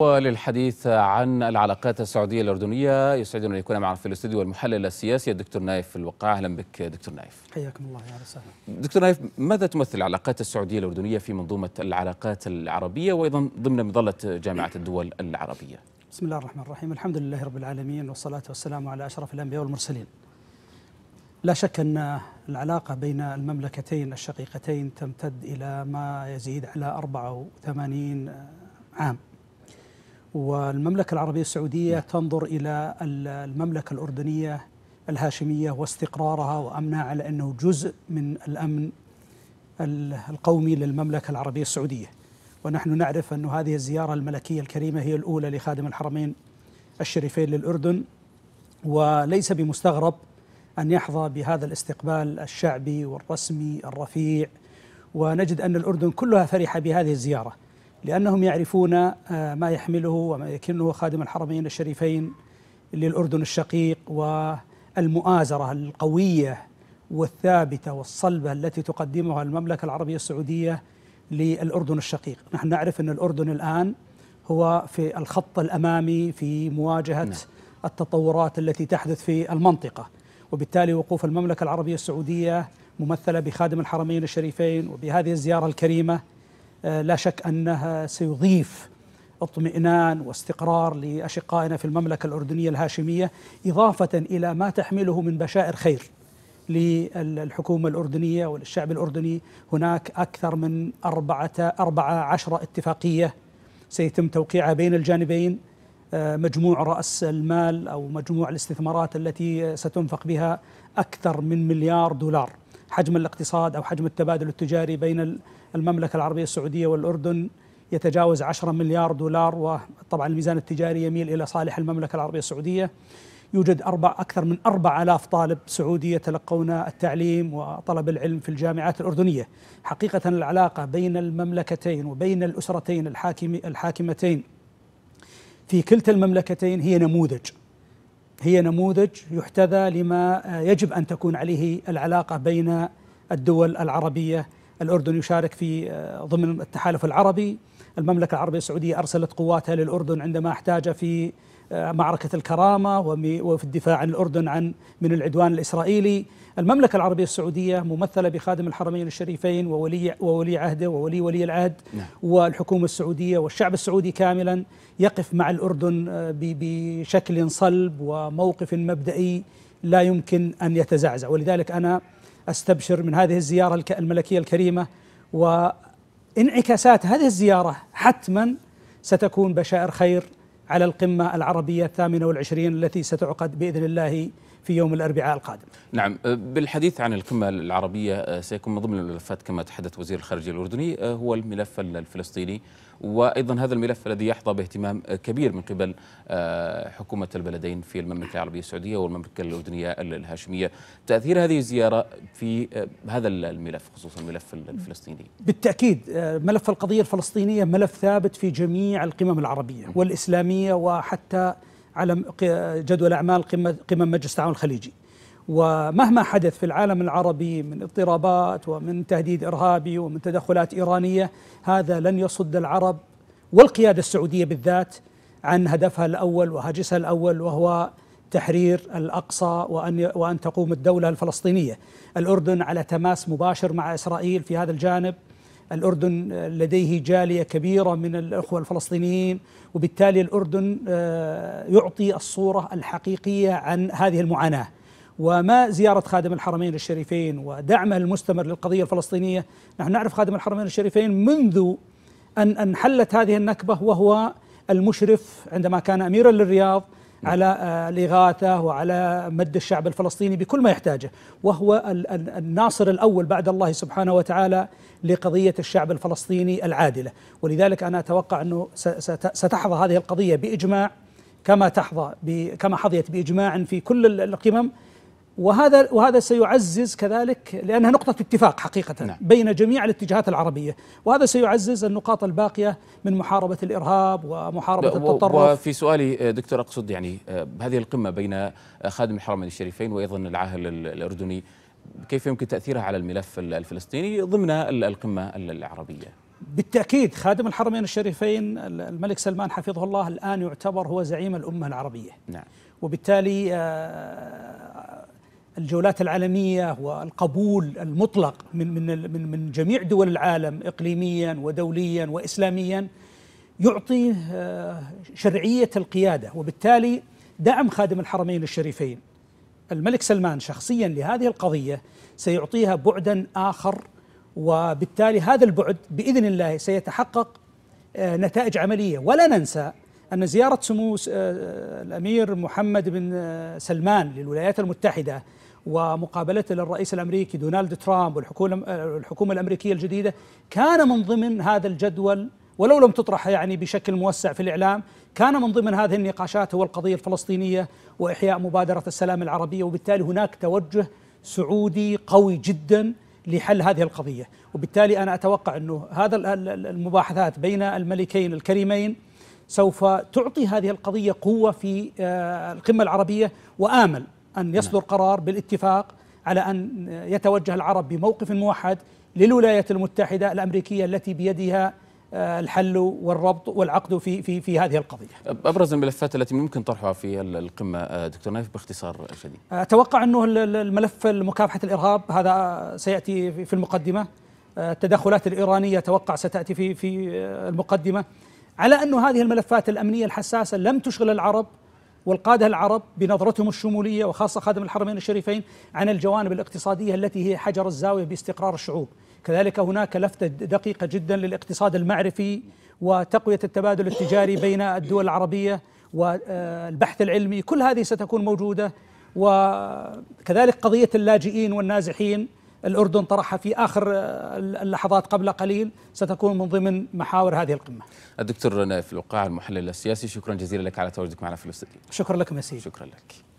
وللحديث عن العلاقات السعودية الأردنية يسعدنا أن يكون معنا في الاستوديو المحلل السياسي الدكتور نايف الوقاع أهلا بك دكتور نايف حياكم الله يا وسهلا دكتور نايف ماذا تمثل العلاقات السعودية الأردنية في منظومة العلاقات العربية وأيضا ضمن مظلة جامعة الدول العربية بسم الله الرحمن الرحيم الحمد لله رب العالمين والصلاة والسلام على أشرف الأنبياء والمرسلين لا شك أن العلاقة بين المملكتين الشقيقتين تمتد إلى ما يزيد على 84 عام والمملكة العربية السعودية نعم. تنظر إلى المملكة الأردنية الهاشمية واستقرارها وأمنها على أنه جزء من الأمن القومي للمملكة العربية السعودية ونحن نعرف أن هذه الزيارة الملكية الكريمة هي الأولى لخادم الحرمين الشريفين للأردن وليس بمستغرب أن يحظى بهذا الاستقبال الشعبي والرسمي الرفيع ونجد أن الأردن كلها فرحة بهذه الزيارة لأنهم يعرفون آه، ما يحمله وما يكنه خادم الحرمين الشريفين للأردن الشقيق والمؤازرة القوية والثابتة والصلبة التي تقدمها المملكة العربية السعودية للأردن الشقيق نحن نعرف أن الأردن الآن هو في الخط الأمامي في مواجهة نعم. التطورات التي تحدث في المنطقة وبالتالي وقوف المملكة العربية السعودية ممثلة بخادم الحرمين الشريفين وبهذه الزيارة الكريمة آه، لا شك أنها سيضيف اطمئنان واستقرار لأشقائنا في المملكة الأردنية الهاشمية إضافة إلى ما تحمله من بشائر خير للحكومة الأردنية وللشعب الأردني هناك أكثر من أربعة أربعة عشر اتفاقية سيتم توقيعها بين الجانبين آه، مجموع رأس المال أو مجموع الاستثمارات التي ستنفق بها أكثر من مليار دولار حجم الاقتصاد أو حجم التبادل التجاري بين المملكة العربية السعودية والأردن يتجاوز 10 مليار دولار وطبعا الميزان التجاري يميل إلى صالح المملكة العربية السعودية يوجد أربع أكثر من 4000 طالب سعودي يتلقون التعليم وطلب العلم في الجامعات الأردنية حقيقة العلاقة بين المملكتين وبين الأسرتين الحاكم الحاكمتين في كلتا المملكتين هي نموذج هي نموذج يحتذى لما يجب أن تكون عليه العلاقة بين الدول العربية الأردن يشارك في آه، ضمن التحالف العربي المملكة العربية السعودية أرسلت قواتها للأردن عندما احتاج في آه، معركة الكرامة وفي الدفاع عن الأردن عن من العدوان الإسرائيلي المملكة العربية السعودية ممثلة بخادم الحرمين الشريفين وولي, وولي عهده وولي ولي العهد نعم. والحكومة السعودية والشعب السعودي كاملا يقف مع الأردن آه، بشكل صلب وموقف مبدئي لا يمكن أن يتزعزع ولذلك أنا استبشر من هذه الزياره الملكيه الكريمه وانعكاسات هذه الزياره حتما ستكون بشائر خير على القمه العربيه الثامنه والعشرين التي ستعقد باذن الله في يوم الأربعاء القادم نعم أه، بالحديث عن القمة العربية أه، سيكون من ضمن الملفات كما تحدث وزير الخارجية الأردني أه، هو الملف الفلسطيني وأيضا هذا الملف الذي يحظى باهتمام كبير من قبل حكومة البلدين في المملكة العربية السعودية والمملكة الأردنية الهاشمية تأثير هذه الزيارة في هذا الملف خصوصا الملف الفلسطيني بالتأكيد ملف القضية الفلسطينية ملف ثابت في جميع القمم العربية والإسلامية وحتى على جدول أعمال قمم مجلس التعاون الخليجي ومهما حدث في العالم العربي من اضطرابات ومن تهديد إرهابي ومن تدخلات إيرانية هذا لن يصد العرب والقيادة السعودية بالذات عن هدفها الأول وهاجسها الأول وهو تحرير الأقصى وأن, وأن تقوم الدولة الفلسطينية الأردن على تماس مباشر مع إسرائيل في هذا الجانب الأردن لديه جالية كبيرة من الأخوة الفلسطينيين وبالتالي الأردن آه، يعطي الصورة الحقيقية عن هذه المعاناة وما زيارة خادم الحرمين الشريفين ودعمه المستمر للقضية الفلسطينية نحن نعرف خادم الحرمين الشريفين منذ أن انحلت هذه النكبة وهو المشرف عندما كان أميرا للرياض نعم. على الإغاثة آه، وعلى مد الشعب الفلسطيني بكل ما يحتاجه وهو الناصر الأول بعد الله سبحانه وتعالى لقضية الشعب الفلسطيني العادلة ولذلك أنا أتوقع أنه ستحظى هذه القضية بإجماع كما تحظى كما حظيت بإجماع في كل القمم وهذا وهذا سيعزز كذلك لانها نقطه اتفاق حقيقه نعم. بين جميع الاتجاهات العربيه، وهذا سيعزز النقاط الباقيه من محاربه الارهاب ومحاربه التطرف. وفي سؤالي آه، دكتور اقصد يعني آه، هذه القمه بين آه، خادم الحرمين الشريفين وايضا العاهل الاردني كيف يمكن تاثيرها على الملف الفلسطيني ضمن القمه العربيه؟ بالتأكيد خادم الحرمين الشريفين الملك سلمان حفظه الله الآن يعتبر هو زعيم الأمة العربية نعم. وبالتالي الجولات العالميه والقبول المطلق من من من, من جميع دول العالم اقليميا ودوليا واسلاميا يعطي آه، شرعيه القياده وبالتالي دعم خادم الحرمين الشريفين الملك سلمان شخصيا لهذه القضيه سيعطيها بعدا اخر وبالتالي هذا البعد باذن الله سيتحقق آه، نتائج عمليه ولا ننسى أن زيارة سمو آه، الأمير محمد بن سلمان للولايات المتحدة ومقابلته للرئيس الامريكي دونالد ترامب والحكومه الحكومه الامريكيه الجديده كان من ضمن هذا الجدول ولو لم تطرح يعني بشكل موسع في الاعلام كان من ضمن هذه النقاشات هو القضيه الفلسطينيه واحياء مبادره السلام العربيه وبالتالي هناك توجه سعودي قوي جدا لحل هذه القضيه وبالتالي انا اتوقع انه هذا المباحثات بين الملكين الكريمين سوف تعطي هذه القضيه قوه في آه، القمه العربيه وامل أن نعم. يصدر قرار بالاتفاق على أن يتوجه العرب بموقف موحد للولايات المتحدة الأمريكية التي بيدها آه، الحل والربط والعقد في في في هذه القضيه. ابرز الملفات التي ممكن طرحها في القمه آه، دكتور نايف باختصار شديد. آه، اتوقع انه الملف مكافحه الارهاب هذا سياتي في المقدمه. التدخلات الايرانيه اتوقع ستاتي في في المقدمه. على انه هذه الملفات الامنيه الحساسه لم تشغل العرب والقادة العرب بنظرتهم الشمولية وخاصة خادم الحرمين الشريفين عن الجوانب الاقتصادية التي هي حجر الزاوية باستقرار الشعوب كذلك هناك لفتة دقيقة جدا للاقتصاد المعرفي وتقوية التبادل التجاري بين الدول العربية والبحث العلمي كل هذه ستكون موجودة وكذلك قضية اللاجئين والنازحين الأردن طرحها في آخر آه، اللحظات قبل قليل ستكون من ضمن محاور هذه القمة الدكتور نايف الوقاع المحلل السياسي شكرا جزيلا لك على تواجدك معنا في الاستديو شكرا لكم يا سيدي شكرا لك